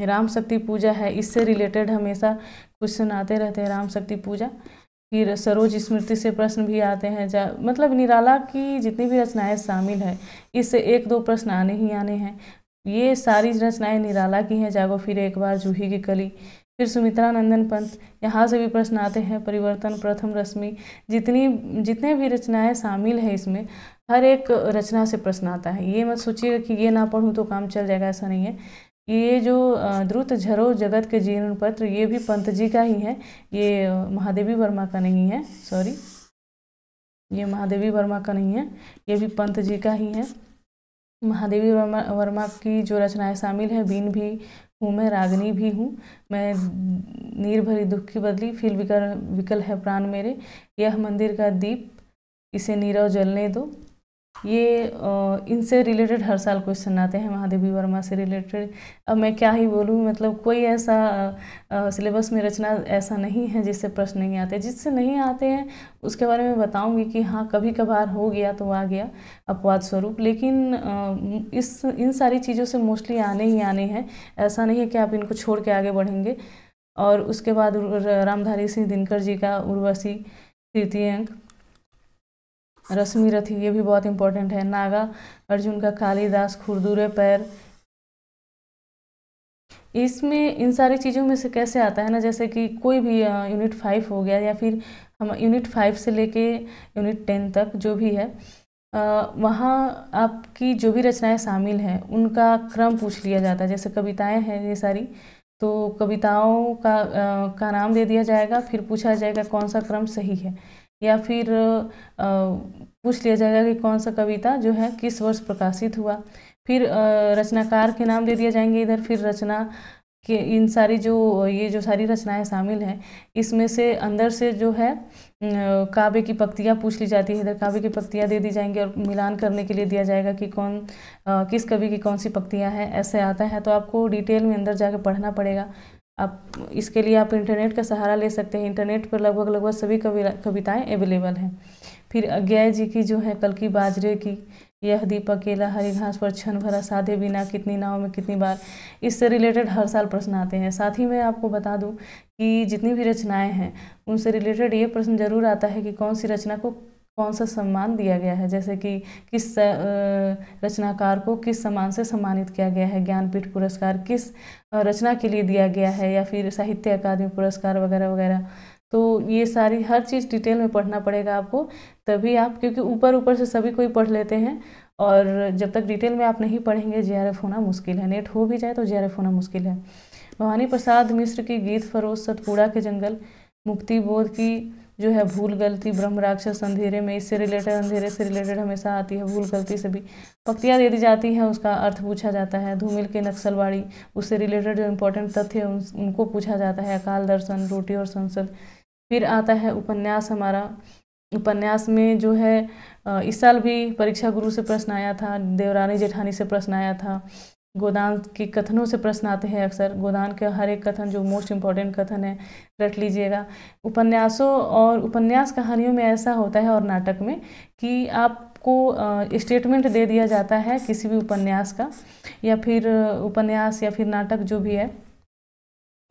राम शक्ति पूजा है इससे रिलेटेड हमेशा क्वेश्चन आते रहते हैं राम शक्ति पूजा फिर सरोज स्मृति से प्रश्न भी आते हैं जा मतलब निराला की जितनी भी रचनाएं शामिल है इससे एक दो प्रश्न आने ही आने हैं ये सारी रचनाएं निराला की हैं जागो फिर एक बार जूही की कली फिर सुमित्रा नंदन पंत यहाँ से भी प्रश्न आते हैं परिवर्तन प्रथम रश्मि जितनी जितने भी रचनाएं शामिल हैं इसमें हर एक रचना से प्रश्न आता है ये मत सोचिएगा कि ये ना पढ़ूँ तो काम चल जाएगा ऐसा नहीं है ये जो द्रुत झरो जगत के जीवन पत्र ये भी पंत जी का ही है ये महादेवी वर्मा का नहीं है सॉरी ये महादेवी वर्मा का नहीं है ये भी पंत जी का ही है महादेवी वर्मा वर्मा की जो रचनाएं शामिल है बीन भी हूँ मैं रागनी भी हूँ मैं नीर भरी दुख की बदली फिर विकल विकल है प्राण मेरे यह मंदिर का दीप इसे नीरव जलने दो ये इनसे रिलेटेड हर साल क्वेश्चन आते हैं महादेवी वर्मा से रिलेटेड अब मैं क्या ही बोलूँ मतलब कोई ऐसा सिलेबस में रचना ऐसा नहीं है जिससे प्रश्न नहीं आते जिससे नहीं आते हैं उसके बारे में बताऊंगी कि हाँ कभी कभार हो गया तो आ गया अपवाद स्वरूप लेकिन आ, इस इन सारी चीज़ों से मोस्टली आने ही आने हैं ऐसा नहीं है कि आप इनको छोड़ के आगे बढ़ेंगे और उसके बाद रामधारी सिंह दिनकर जी का उर्वशी तृतीय अंक रश्मि रथी ये भी बहुत इंपॉर्टेंट है नागा अर्जुन का कालिदास खुरदुरे पैर इसमें इन सारी चीज़ों में से कैसे आता है ना जैसे कि कोई भी यूनिट फाइव हो गया या फिर हम यूनिट फाइव से लेके यूनिट टेन तक जो भी है वहाँ आपकी जो भी रचनाएं शामिल हैं उनका क्रम पूछ लिया जाता है जैसे कविताएं हैं ये सारी तो कविताओं का आ, का नाम दे दिया जाएगा फिर पूछा जाएगा कौन सा क्रम सही है या फिर पूछ लिया जाएगा कि कौन सा कविता जो है किस वर्ष प्रकाशित हुआ फिर रचनाकार के नाम दे दिए जाएंगे इधर फिर रचना के इन सारी जो ये जो सारी रचनाएं शामिल हैं इसमें से अंदर से जो है काव्य की पक्तियाँ पूछ ली जाती है इधर काव्य की पक्तियाँ दे दी जाएंगी और मिलान करने के लिए दिया जाएगा कि कौन किस कवि की कौन सी पक्तियाँ हैं ऐसे आता है तो आपको डिटेल में अंदर जाके पढ़ना पड़ेगा आप इसके लिए आप इंटरनेट का सहारा ले सकते हैं इंटरनेट पर लगभग लगभग सभी कवि कविताएँ अवेलेबल हैं फिर अज्ञा जी की जो है कल की बाजरे की यह दीप अकेला हरी घास पर छन भरा साधे बिना कितनी नाव में कितनी बार इससे रिलेटेड हर साल प्रश्न आते हैं साथ ही मैं आपको बता दूं कि जितनी भी रचनाएं हैं उनसे रिलेटेड ये प्रश्न जरूर आता है कि कौन सी रचना को कौन सा सम्मान दिया गया है जैसे कि किस रचनाकार को किस सम्मान से सम्मानित किया गया है ज्ञानपीठ पुरस्कार किस रचना के लिए दिया गया है या फिर साहित्य अकादमी पुरस्कार वगैरह वगैरह तो ये सारी हर चीज़ डिटेल में पढ़ना पड़ेगा आपको तभी आप क्योंकि ऊपर ऊपर से सभी कोई पढ़ लेते हैं और जब तक डिटेल में आप नहीं पढ़ेंगे जे होना मुश्किल है नेट हो भी जाए तो जे होना मुश्किल है भवानी प्रसाद मिश्र की गीत फरोज सतपुड़ा के जंगल मुक्ति बोध की जो है भूल गलती ब्रह्म राक्षस अंधेरे में इससे रिलेटेड अंधेरे से रिलेटेड हमेशा आती है भूल गलती से भी पक्तियाँ दे दी जाती हैं उसका अर्थ पूछा जाता है धूमिल के नक्सलवाड़ी उससे रिलेटेड जो इंपॉर्टेंट तथ्य उन, उनको पूछा जाता है अकाल दर्शन रोटी और संसद फिर आता है उपन्यास हमारा उपन्यास में जो है इस साल भी परीक्षा गुरु से प्रश्न आया था देवरानी जेठानी से प्रश्न आया था गोदान के कथनों से प्रश्न आते हैं अक्सर गोदान के हर एक कथन जो मोस्ट इम्पॉर्टेंट कथन है रख लीजिएगा उपन्यासों और उपन्यास कहानियों में ऐसा होता है और नाटक में कि आपको स्टेटमेंट दे दिया जाता है किसी भी उपन्यास का या फिर उपन्यास या फिर नाटक जो भी है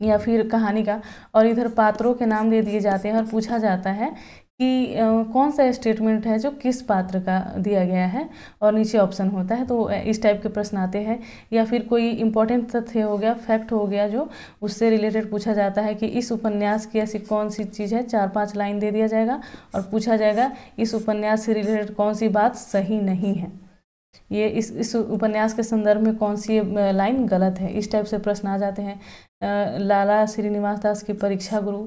या फिर कहानी का और इधर पात्रों के नाम दे दिए जाते हैं और पूछा जाता है कि कौन सा स्टेटमेंट है जो किस पात्र का दिया गया है और नीचे ऑप्शन होता है तो इस टाइप के प्रश्न आते हैं या फिर कोई इंपॉर्टेंट तथ्य हो गया फैक्ट हो गया जो उससे रिलेटेड पूछा जाता है कि इस उपन्यास की ऐसी कौन सी चीज़ है चार पाँच लाइन दे दिया जाएगा और पूछा जाएगा इस उपन्यास से रिलेटेड कौन सी बात सही नहीं है ये इस इस उपन्यास के संदर्भ में कौन सी लाइन गलत है इस टाइप से प्रश्न आ जाते हैं लाला श्रीनिवास दास की परीक्षा गुरु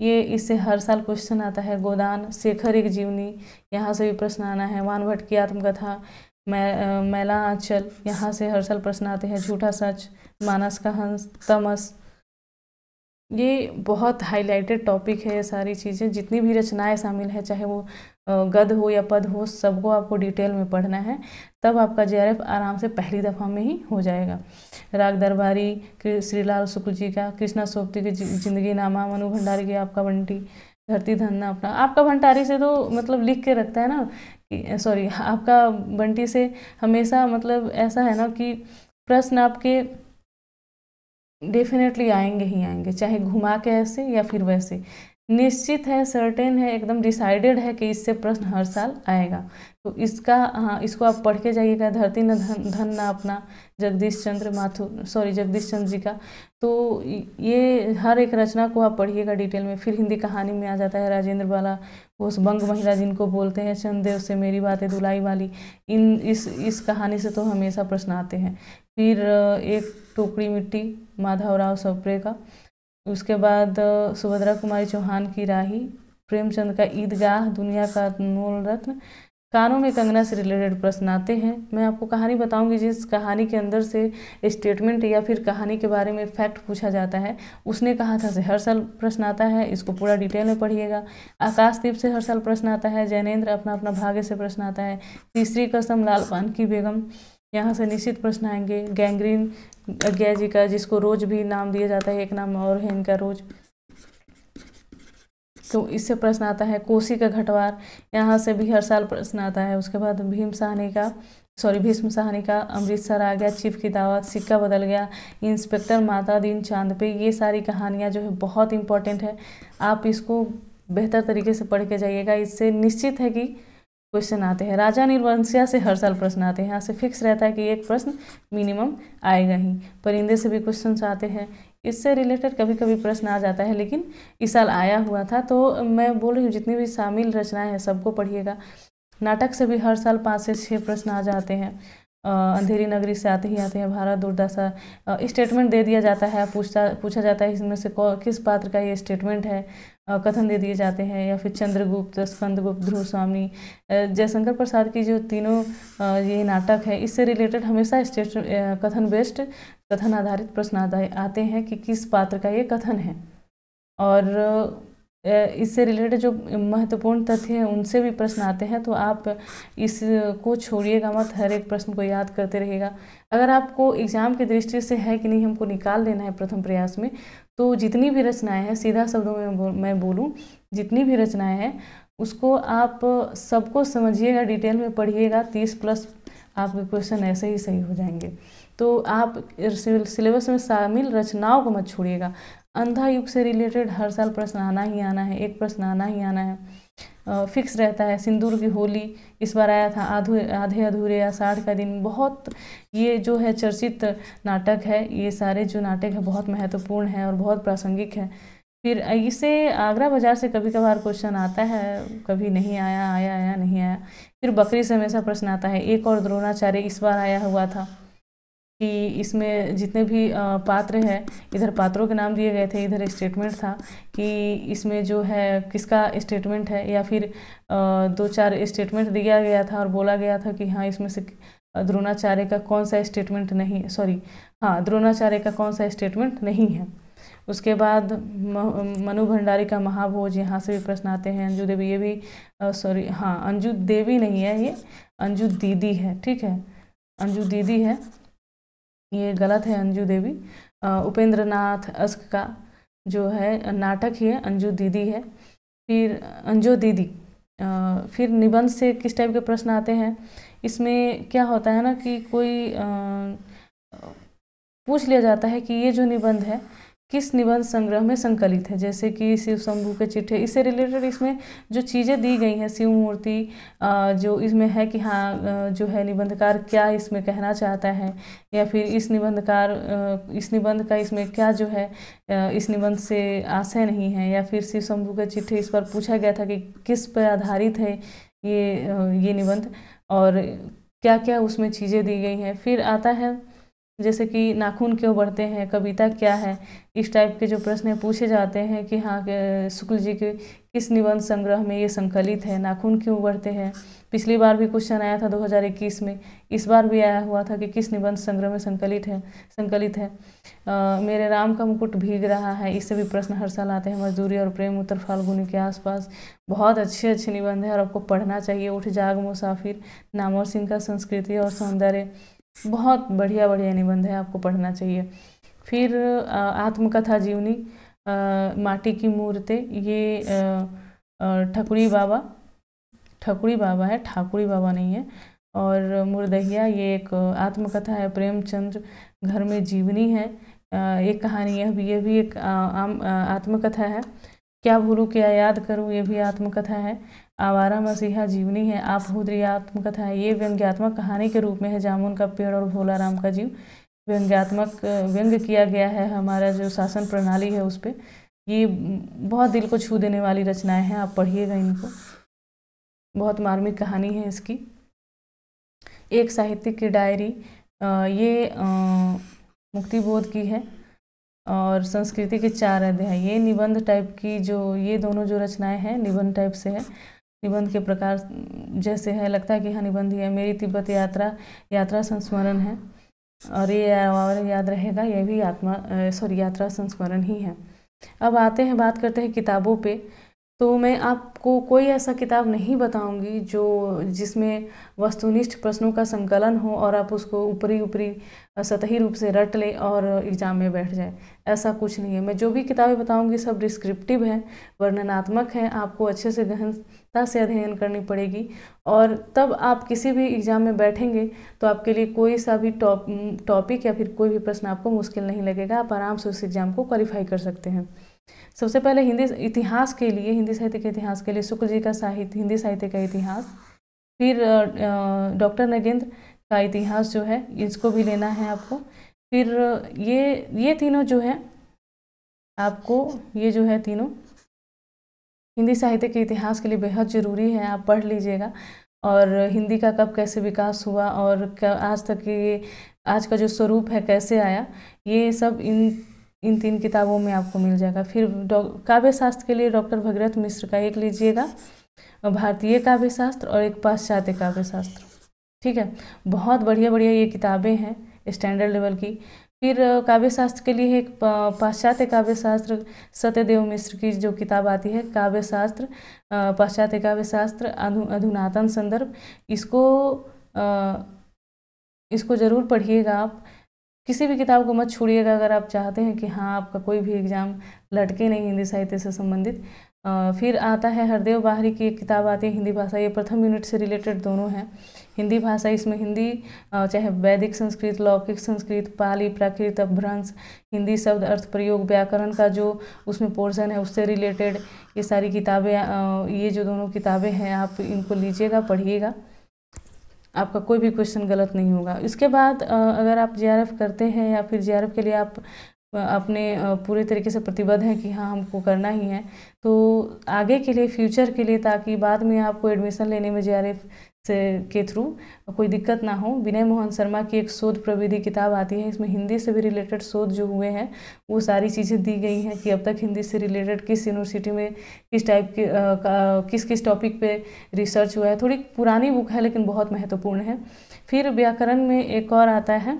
ये इससे हर साल क्वेश्चन आता है गोदान शेखर एक जीवनी यहाँ से भी प्रश्न आना है वान भट्ट की आत्मकथा मै मैला आंचल यहाँ से हर साल प्रश्न आते हैं झूठा सच मानस का हंस तमस ये बहुत हाईलाइटेड टॉपिक है सारी चीज़ें जितनी भी रचनाएं शामिल है चाहे वो गद हो या पद हो सबको आपको डिटेल में पढ़ना है तब आपका जे आराम से पहली दफ़ा में ही हो जाएगा राग दरबारी श्रीलाल शुक्ल जी का कृष्णा सोक्ति की जिंदगी नामा मनु भंडारी की आपका बंटी धरती धन्ना अपना आपका भंडारी से तो मतलब लिख के रखता है ना सॉरी आपका बंटी से हमेशा मतलब ऐसा है ना कि प्रश्न आपके डेफिनेटली आएंगे ही आएंगे चाहे घुमा के ऐसे या फिर वैसे निश्चित है सर्टेन है एकदम डिसाइडेड है कि इससे प्रश्न हर साल आएगा तो इसका हाँ इसको आप पढ़ के जाइएगा धरती न धन धन ना अपना जगदीश चंद्र माथुर सॉरी जगदीश चंद्र जी का तो ये हर एक रचना को आप पढ़िएगा डिटेल में फिर हिंदी कहानी में आ जाता है राजेंद्र वाला उस बंग महिला जिनको बोलते हैं चंदेव से मेरी बातें दुलाई वाली इन इस इस कहानी से तो हमेशा प्रश्न आते हैं फिर एक टोकरी मिट्टी माधवराव सोपरे का उसके बाद सुभद्रा कुमारी चौहान की राही प्रेमचंद का ईदगाह दुनिया का मूल रत्न कानों में कंगना से रिलेटेड प्रश्न आते हैं मैं आपको कहानी बताऊंगी जिस कहानी के अंदर से स्टेटमेंट या फिर कहानी के बारे में फैक्ट पूछा जाता है उसने कहा था से हर साल प्रश्न आता है इसको पूरा डिटेल में पढ़िएगा आकाशदीप से हर साल प्रश्न आता है जैनेन्द्र अपना अपना भाग्य से प्रश्न आता है तीसरी कसम लाल पान की बेगम यहाँ से निश्चित प्रश्न आएंगे गैंग्रीन अज्ञा जी का जिसको रोज भी नाम दिया जाता है एक नाम और है इनका रोज तो इससे प्रश्न आता है कोसी का घटवार यहाँ से भी हर साल प्रश्न आता है उसके बाद भीम सहनी का सॉरी भीष्म सहनी का अमृतसर आ गया चीफ की दावत सिक्का बदल गया इंस्पेक्टर माता दीन चांद पे ये सारी कहानियाँ जो है बहुत इंपॉर्टेंट है आप इसको बेहतर तरीके से पढ़ के जाइएगा इससे निश्चित है कि क्वेश्चन आते हैं राजा निर्वंशिया से हर साल प्रश्न आते हैं यहाँ से फिक्स रहता है कि एक प्रश्न मिनिमम आएगा ही परिंदे से भी क्वेश्चन आते हैं इससे रिलेटेड कभी कभी प्रश्न आ जाता है लेकिन इस साल आया हुआ था तो मैं बोल रही हूँ जितनी भी शामिल रचनाएं हैं सबको पढ़िएगा नाटक से भी हर साल पाँच से छः प्रश्न आ जाते हैं अंधेरी नगरी से आते ही आते हैं भारत दुर्दशा स्टेटमेंट दे दिया जाता है पूछता पूछा जाता है इसमें से किस पात्र का ये स्टेटमेंट है कथन दे दिए जाते हैं या फिर चंद्रगुप्त स्कंदगुप्त ध्रुव स्वामी जयशंकर प्रसाद की जो तीनों ये नाटक है इससे रिलेटेड हमेशा स्टेट कथन बेस्ड कथन आधारित प्रश्न आते हैं कि किस पात्र का ये कथन है और इससे रिलेटेड जो महत्वपूर्ण तथ्य हैं उनसे भी प्रश्न आते हैं तो आप इसको छोड़िएगा मत हर एक प्रश्न को याद करते रहिएगा अगर आपको एग्जाम की दृष्टि से है कि नहीं हमको निकाल देना है प्रथम प्रयास में तो जितनी भी रचनाएं हैं सीधा शब्दों में मैं बोलूँ जितनी भी रचनाएं हैं उसको आप सबको समझिएगा डिटेल में पढ़िएगा तीस प्लस आपके क्वेश्चन ऐसे ही सही हो जाएंगे तो आप सिलेबस में शामिल रचनाओं को मत छोड़िएगा अंधा युग से रिलेटेड हर साल प्रश्न आना ही आना है एक प्रश्न आना ही आना है फिक्स रहता है सिंदूर की होली इस बार आया था आधु आधे अधूरे या साठ का दिन बहुत ये जो है चर्चित नाटक है ये सारे जो नाटक है बहुत महत्वपूर्ण है और बहुत प्रासंगिक है फिर इसे आगरा बाज़ार से कभी कभार क्वेश्चन आता है कभी नहीं आया आया आया नहीं आया फिर बकरी से हमेशा प्रश्न आता है एक और द्रोणाचार्य इस बार आया हुआ था कि इसमें जितने भी पात्र हैं इधर पात्रों के नाम दिए गए थे इधर एक स्टेटमेंट था कि इसमें जो है किसका स्टेटमेंट है या फिर दो चार स्टेटमेंट दिया गया था और बोला गया था कि हाँ इसमें से द्रोणाचार्य का कौन सा स्टेटमेंट नहीं सॉरी हाँ द्रोणाचार्य का कौन सा स्टेटमेंट नहीं है उसके बाद मनु भंडारी का महाभोज यहाँ से भी प्रश्न आते हैं अंजू देवी ये भी सॉरी हाँ अंजू देवी नहीं है ये अंजू दीदी है ठीक है अंजू दीदी है ये गलत है अंजू देवी उपेंद्र नाथ अस्क का जो है नाटक ही है अंजू दीदी है फिर अंजू दीदी फिर निबंध से किस टाइप के प्रश्न आते हैं इसमें क्या होता है ना कि कोई पूछ लिया जाता है कि ये जो निबंध है किस निबंध संग्रह में संकलित है जैसे कि शिव शंभु के चिट्ठे इससे रिलेटेड इसमें जो चीज़ें दी गई हैं शिव मूर्ति जो इसमें है कि हाँ जो है निबंधकार क्या इसमें कहना चाहता है या फिर इस निबंधकार इस निबंध का इसमें क्या जो है इस निबंध से आशय नहीं है या फिर शिव शंभु के चिट्ठे इस पर पूछा गया था कि किस पर आधारित है ये ये निबंध और क्या क्या उसमें चीज़ें दी गई हैं फिर आता है जैसे कि नाखून क्यों बढ़ते हैं कविता क्या है इस टाइप के जो प्रश्न पूछे जाते हैं कि हाँ शुक्ल जी के किस निबंध संग्रह में ये संकलित है नाखून क्यों बढ़ते हैं पिछली बार भी क्वेश्चन आया था 2021 में इस बार भी आया हुआ था कि किस निबंध संग्रह में संकलित है संकलित है आ, मेरे राम का मुकुट भीग रहा है इससे भी प्रश्न हर साल आते हैं मजदूरी और प्रेम उत्तर फाल्गुनी के आसपास बहुत अच्छे अच्छे निबंध हैं और आपको पढ़ना चाहिए उठ जाग मुसाफिर नामोर सिंह का संस्कृति और सौंदर्य बहुत बढ़िया बढ़िया निबंध है आपको पढ़ना चाहिए फिर आत्मकथा जीवनी माटी की मूर्तें ये ठकुरी बाबा ठकुरी बाबा है ठाकुरी बाबा नहीं है और मुर्दहिया ये एक आत्मकथा है प्रेमचंद्र घर में जीवनी है एक कहानी यह भी ये भी एक आम आत्मकथा है क्या भूलू क्या याद करूँ ये भी आत्मकथा है आवारा मसीहा जीवनी है आप हुदरी आत्मकथा है ये व्यंग्यात्मक कहानी के रूप में है जामुन का पेड़ और भोला राम का जीव व्यंग्यात्मक व्यंग किया गया है हमारा जो शासन प्रणाली है उस पर ये बहुत दिल को छू देने वाली रचनाएं हैं आप पढ़िएगा इनको बहुत मार्मिक कहानी है इसकी एक साहित्यिक की डायरी ये मुक्तिबोध की है और संस्कृति के चार अध्याय ये निबंध टाइप की जो ये दोनों जो रचनाएं हैं निबंध टाइप से है निबंध के प्रकार जैसे है लगता है कि हाँ निबंध ही है मेरी तिब्बत यात्रा यात्रा संस्मरण है और ये और याद रहेगा ये भी आत्मा सॉरी यात्रा संस्मरण ही है अब आते हैं बात करते हैं किताबों पे तो मैं आपको कोई ऐसा किताब नहीं बताऊंगी जो जिसमें वस्तुनिष्ठ प्रश्नों का संकलन हो और आप उसको ऊपरी ऊपरी सतही रूप से रट लें और एग्ज़ाम में बैठ जाए ऐसा कुछ नहीं है मैं जो भी किताबें बताऊंगी सब डिस्क्रिप्टिव हैं वर्णनात्मक हैं आपको अच्छे से गहनता से अध्ययन करनी पड़ेगी और तब आप किसी भी एग्ज़ाम में बैठेंगे तो आपके लिए कोई सा भी टॉप टॉपिक या फिर कोई भी प्रश्न आपको मुश्किल नहीं लगेगा आप आराम से उस एग्ज़ाम को क्वालिफाई कर सकते हैं सबसे पहले हिंदी इतिहास के लिए हिंदी साहित्य के इतिहास के लिए शुक्ल जी का साहित्य हिंदी साहित्य का इतिहास फिर डॉक्टर नगेंद्र का इतिहास जो है इसको भी लेना है आपको फिर ये ये तीनों जो है आपको ये जो है तीनों हिंदी साहित्य के इतिहास के लिए बेहद ज़रूरी है आप पढ़ लीजिएगा और हिंदी का कब कैसे विकास हुआ और आज तक ये आज का जो स्वरूप है कैसे आया ये सब इन इन तीन किताबों में आपको मिल जाएगा फिर काव्य शास्त्र के लिए डॉक्टर भगीरथ मिश्र का एक लीजिएगा भारतीय काव्य शास्त्र और एक पाश्चात्य काव्य शास्त्र ठीक है बहुत बढ़िया बढ़िया ये किताबें हैं स्टैंडर्ड लेवल की फिर काव्य शास्त्र के लिए एक पाश्चात्य काव्य शास्त्र सत्यदेव मिश्र की जो किताब आती है काव्य शास्त्र पाश्चात्य काव्य शास्त्र अधुनातन संदर्भ इसको इसको ज़रूर पढ़िएगा आप किसी भी किताब को मत छोड़िएगा अगर आप चाहते हैं कि हाँ आपका कोई भी एग्ज़ाम लटके नहीं हिंदी साहित्य से संबंधित फिर आता है हरदेव बाहरी की एक किताब आती है हिंदी भाषा ये प्रथम यूनिट से रिलेटेड दोनों हैं हिंदी भाषा इसमें हिंदी चाहे वैदिक संस्कृत लौकिक संस्कृत पाली प्राकृत अपभ्रंश हिंदी शब्द अर्थ प्रयोग व्याकरण का जो उसमें पोर्शन है उससे रिलेटेड ये सारी किताबें ये जो दोनों किताबें हैं आप इनको लीजिएगा पढ़िएगा आपका कोई भी क्वेश्चन गलत नहीं होगा इसके बाद अगर आप जे करते हैं या फिर जे के लिए आप अपने पूरे तरीके से प्रतिबद्ध हैं कि हाँ हमको करना ही है तो आगे के लिए फ्यूचर के लिए ताकि बाद में आपको एडमिशन लेने में जे से के थ्रू कोई दिक्कत ना हो विनय मोहन शर्मा की एक शोध प्रविधि किताब आती है इसमें हिंदी से भी रिलेटेड शोध जो हुए हैं वो सारी चीज़ें दी गई हैं कि अब तक हिंदी से रिलेटेड किस यूनिवर्सिटी में किस टाइप के किस किस टॉपिक पे रिसर्च हुआ है थोड़ी पुरानी बुक है लेकिन बहुत महत्वपूर्ण है फिर व्याकरण में एक और आता है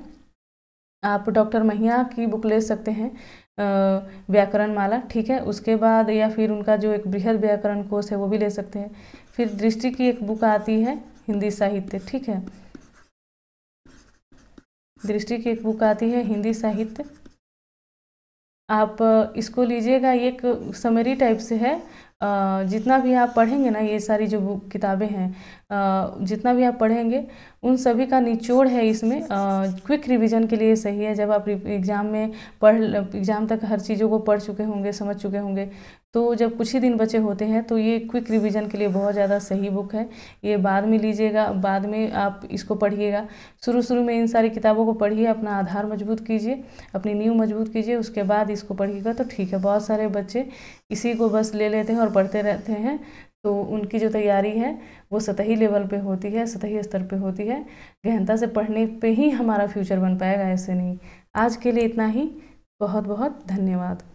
आप डॉक्टर महिया की बुक ले सकते हैं व्याकरण माला ठीक है उसके बाद या फिर उनका जो एक बृहद व्याकरण कोर्स है वो भी ले सकते हैं फिर दृष्टि की एक बुक आती है हिंदी साहित्य ठीक है दृष्टि की एक बुक आती है हिंदी साहित्य आप इसको लीजिएगा ये एक समरी टाइप से है जितना भी आप पढ़ेंगे ना ये सारी जो बुक किताबें हैं जितना भी आप पढ़ेंगे उन सभी का निचोड़ है इसमें क्विक रिवीजन के लिए सही है जब आप एग्ज़ाम में पढ़ एग्ज़ाम तक हर चीज़ों को पढ़ चुके होंगे समझ चुके होंगे तो जब कुछ ही दिन बचे होते हैं तो ये क्विक रिवीजन के लिए बहुत ज़्यादा सही बुक है ये बाद में लीजिएगा बाद में आप इसको पढ़िएगा शुरू शुरू में इन सारी किताबों को पढ़िए अपना आधार मजबूत कीजिए अपनी नींव मजबूत कीजिए उसके बाद इसको पढ़िएगा तो ठीक है बहुत सारे बच्चे इसी को बस ले लेते हैं और पढ़ते रहते हैं तो उनकी जो तैयारी है वो सतही लेवल पे होती है सतही स्तर पे होती है गहनता से पढ़ने पे ही हमारा फ्यूचर बन पाएगा ऐसे नहीं आज के लिए इतना ही बहुत बहुत धन्यवाद